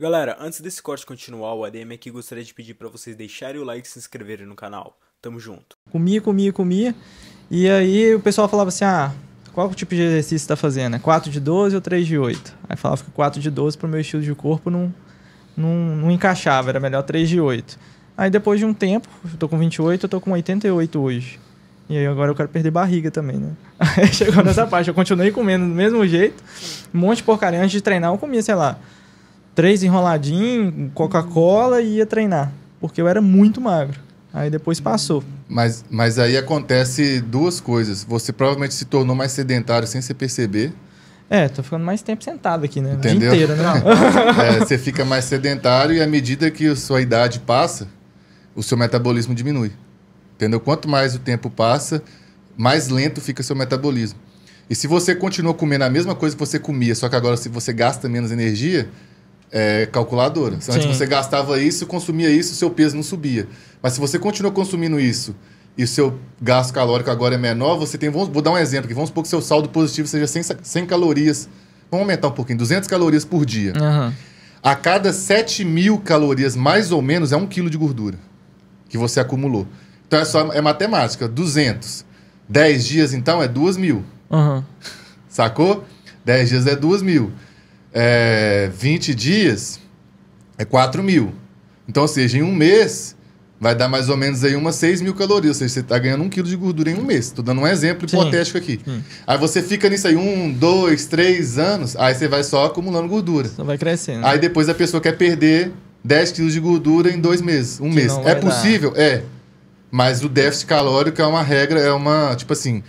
Galera, antes desse corte continuar, o ADM aqui gostaria de pedir para vocês deixarem o like e se inscreverem no canal. Tamo junto. Comia, comia, comia. E aí o pessoal falava assim: ah, qual o tipo de exercício você tá fazendo? É 4 de 12 ou 3 de 8? Aí falava que 4 de 12 pro meu estilo de corpo não, não, não encaixava, era melhor 3 de 8. Aí depois de um tempo, eu tô com 28, eu tô com 88 hoje. E aí agora eu quero perder barriga também, né? Aí chegou nessa parte, eu continuei comendo do mesmo jeito, um monte de porcaria. Antes de treinar, eu comia, sei lá três enroladinhos, Coca-Cola e ia treinar. Porque eu era muito magro. Aí depois passou. Mas, mas aí acontece duas coisas. Você provavelmente se tornou mais sedentário sem se perceber. É, tô ficando mais tempo sentado aqui, né? Entendeu? O dia inteiro, né? é, você fica mais sedentário e à medida que a sua idade passa, o seu metabolismo diminui. Entendeu? Quanto mais o tempo passa, mais lento fica seu metabolismo. E se você continua comendo a mesma coisa que você comia, só que agora se você gasta menos energia, é, calculadora. Então, antes você gastava isso, consumia isso, seu peso não subia. Mas se você continua consumindo isso e seu gasto calórico agora é menor, você tem. Vamos, vou dar um exemplo aqui. Vamos supor que seu saldo positivo seja 100, 100 calorias. Vamos aumentar um pouquinho, 200 calorias por dia. Uhum. A cada 7 mil calorias, mais ou menos, é um quilo de gordura que você acumulou. Então é só é matemática, 200. 10 dias, então, é 2 mil. Uhum. Sacou? 10 dias é 2 mil é, 20 dias é 4 mil. Então, ou seja, em um mês vai dar mais ou menos aí umas 6 mil calorias. Ou seja, você está ganhando um quilo de gordura em um mês. Estou dando um exemplo Sim. hipotético aqui. Hum. Aí você fica nisso aí um, dois, três anos, aí você vai só acumulando gordura. Só vai crescendo. Aí depois a pessoa quer perder 10 quilos de gordura em dois meses, um que mês. É possível? Dar. É. Mas o déficit calórico é uma regra, é uma, tipo assim,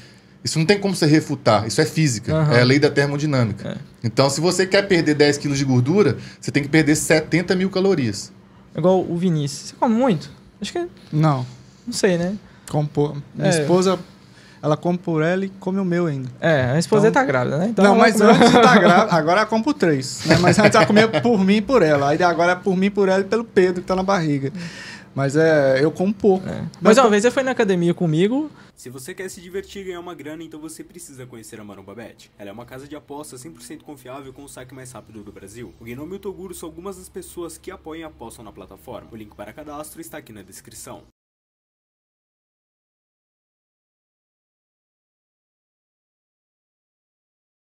isso não tem como você refutar, isso é física, uhum. é a lei da termodinâmica. É. Então, se você quer perder 10 quilos de gordura, você tem que perder 70 mil calorias. É igual o Vinícius. Você come muito? Acho que. É- não. Não sei, né? Compor. Minha é. esposa, ela come por ela e come o meu ainda. É, a esposa então... tá grávida, né? Então não, mas comer... antes tá grávida, agora ela come por três. Né? Mas antes ela comia por mim e por ela. Aí agora é por mim, por ela e pelo Pedro que tá na barriga. Mas é, eu como pouco. É. Mas uma vez ele foi na academia comigo. Se você quer se divertir e ganhar uma grana, então você precisa conhecer a Maromba Bet. Ela é uma casa de aposta 100% confiável com o saque mais rápido do Brasil. O Gnome e o Toguro são algumas das pessoas que apoiam e apostam na plataforma. O link para cadastro está aqui na descrição.